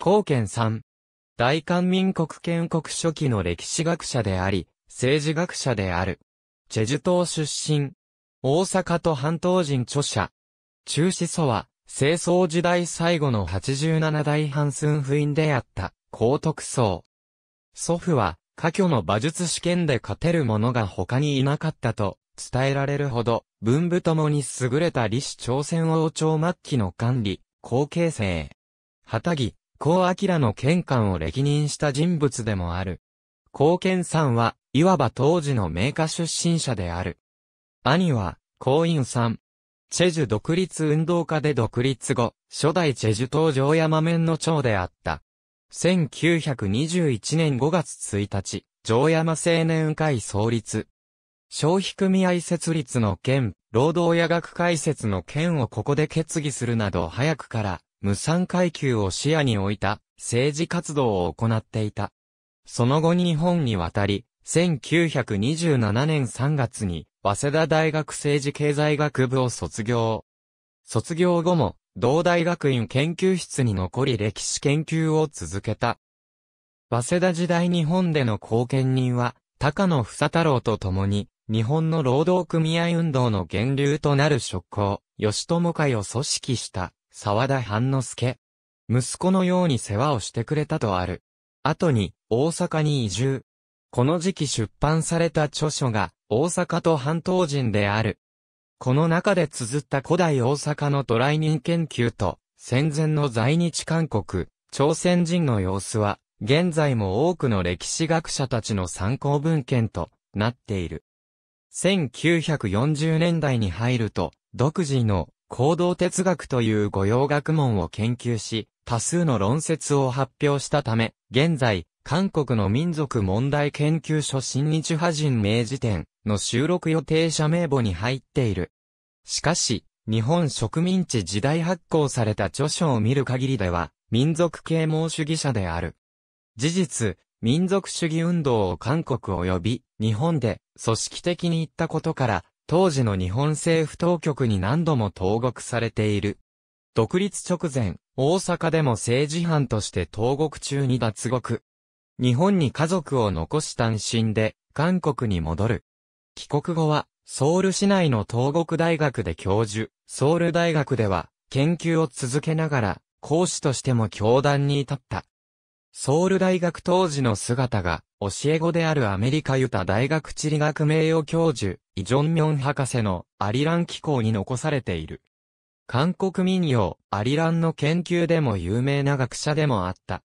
貢献三、大韓民国建国初期の歴史学者であり、政治学者である。チェジュ島出身。大阪と半島人著者。中思想は、清掃時代最後の87代半寸不院であった、高徳僧。祖父は、科挙の馬術試験で勝てる者が他にいなかったと伝えられるほど、文武ともに優れた李氏朝鮮王朝末期の管理、後継生。旗木、高明の県官を歴任した人物でもある。高健さんは、いわば当時の名家出身者である。兄は、高院さん。チェジュ独立運動家で独立後、初代チェジュ島城山面の長であった。1921年5月1日、城山青年会創立。消費組合設立の件、労働夜学解説の件をここで決議するなど早くから、無産階級を視野に置いた政治活動を行っていた。その後日本に渡り、1927年3月に、早稲田大学政治経済学部を卒業。卒業後も、同大学院研究室に残り歴史研究を続けた。早稲田時代日本での貢献人は、高野房太郎と共に、日本の労働組合運動の源流となる職工、吉友会を組織した。沢田半之助。息子のように世話をしてくれたとある。後に、大阪に移住。この時期出版された著書が、大阪と半島人である。この中で綴った古代大阪の渡来人研究と、戦前の在日韓国、朝鮮人の様子は、現在も多くの歴史学者たちの参考文献となっている。1940年代に入ると、独自の行動哲学という御用学問を研究し、多数の論説を発表したため、現在、韓国の民族問題研究所新日派人名辞典の収録予定者名簿に入っている。しかし、日本植民地時代発行された著書を見る限りでは、民族啓蒙主義者である。事実、民族主義運動を韓国及び日本で組織的に言ったことから、当時の日本政府当局に何度も投獄されている。独立直前、大阪でも政治犯として投獄中に脱獄。日本に家族を残し単身で、韓国に戻る。帰国後は、ソウル市内の東国大学で教授、ソウル大学では、研究を続けながら、講師としても教壇に至った。ソウル大学当時の姿が、教え子であるアメリカユタ大学地理学名誉教授、イ・ジョンミョン博士のアリラン機構に残されている。韓国民謡アリランの研究でも有名な学者でもあった。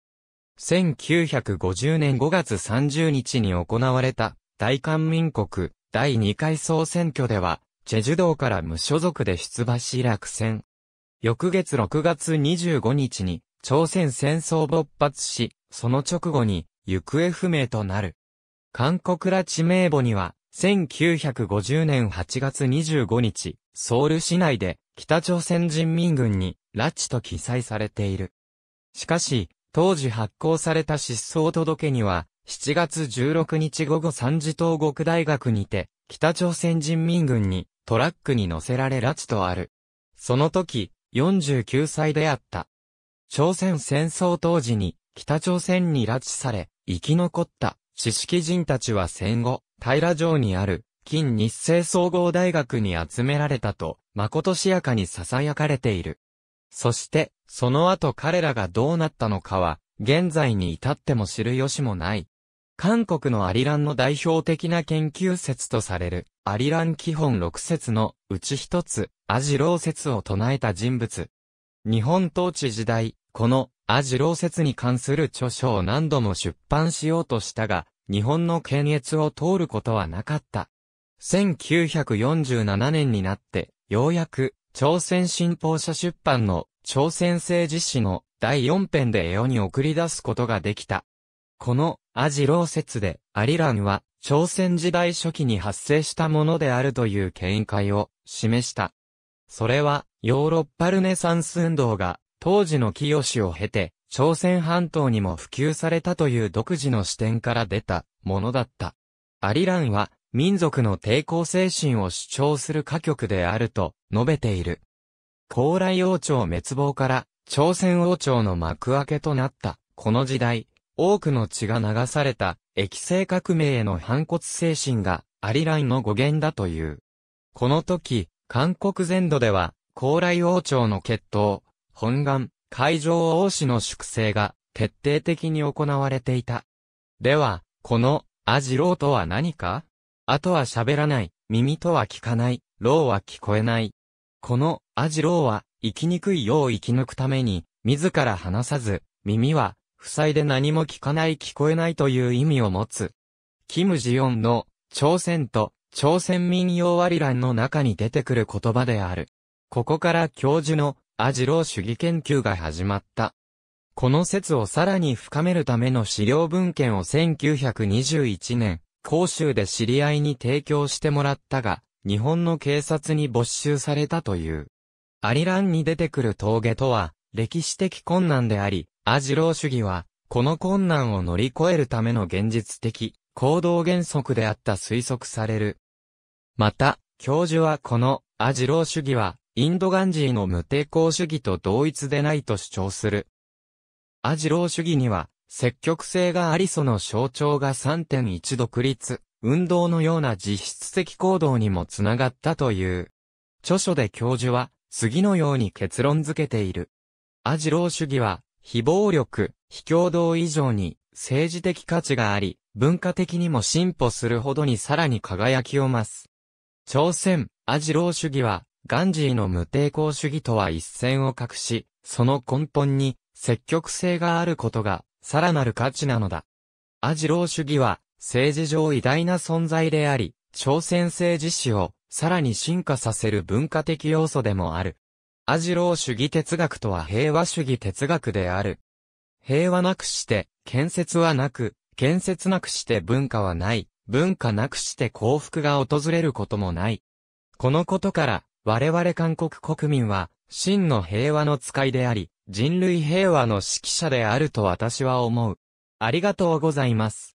1950年5月30日に行われた大韓民国第2回総選挙では、チェジュ道から無所属で出馬し落選。翌月6月25日に朝鮮戦争勃発し、その直後に行方不明となる。韓国ら地名簿には1950年8月25日、ソウル市内で北朝鮮人民軍に拉致と記載されている。しかし、当時発行された失踪届には、7月16日午後3時東国大学にて、北朝鮮人民軍にトラックに乗せられ拉致とある。その時、49歳であった。朝鮮戦争当時に北朝鮮に拉致され、生き残った知識人たちは戦後、平城にある、近日清総合大学に集められたと、誠しやかに囁かれている。そして、その後彼らがどうなったのかは、現在に至っても知る由もない。韓国のアリランの代表的な研究説とされる、アリラン基本6説のうち一つ、アジロー説を唱えた人物。日本統治時代、このアジロー説に関する著書を何度も出版しようとしたが、日本の検閲を通ることはなかった。1947年になって、ようやく、朝鮮新報社出版の朝鮮政治史の第4編で絵をに送り出すことができた。このアジロー説でアリランは朝鮮時代初期に発生したものであるという見解を示した。それはヨーロッパルネサンス運動が当時の清を経て朝鮮半島にも普及されたという独自の視点から出たものだった。アリランは民族の抵抗精神を主張する歌曲であると述べている。高麗王朝滅亡から朝鮮王朝の幕開けとなったこの時代、多くの血が流された液性革命への反骨精神がアリランの語源だという。この時、韓国全土では高麗王朝の決闘、本願、海上王子の粛清が徹底的に行われていた。では、この、アジローとは何かあとは喋らない、耳とは聞かない、ローは聞こえない。この、アジローは、生きにくいよう生き抜くために、自ら話さず、耳は、塞いで何も聞かない聞こえないという意味を持つ。キム・ジヨンの、朝鮮と、朝鮮民謡割欄の中に出てくる言葉である。ここから教授の、アジロー主義研究が始まった。この説をさらに深めるための資料文献を1921年、広州で知り合いに提供してもらったが、日本の警察に没収されたという。アリランに出てくる峠とは、歴史的困難であり、アジロー主義は、この困難を乗り越えるための現実的、行動原則であった推測される。また、教授はこの、アジロー主義は、インドガンジーの無抵抗主義と同一でないと主張する。アジロー主義には、積極性がありその象徴が3.1独立、運動のような実質的行動にもつながったという。著書で教授は、次のように結論付けている。アジロー主義は、非暴力、非共同以上に、政治的価値があり、文化的にも進歩するほどにさらに輝きを増す。朝鮮、アジロー主義は、ガンジーの無抵抗主義とは一線を画し、その根本に積極性があることが、さらなる価値なのだ。アジロー主義は、政治上偉大な存在であり、朝鮮政治史を、さらに進化させる文化的要素でもある。アジロー主義哲学とは平和主義哲学である。平和なくして、建設はなく、建設なくして文化はない、文化なくして幸福が訪れることもない。このことから、我々韓国国民は、真の平和の使いであり、人類平和の指揮者であると私は思う。ありがとうございます。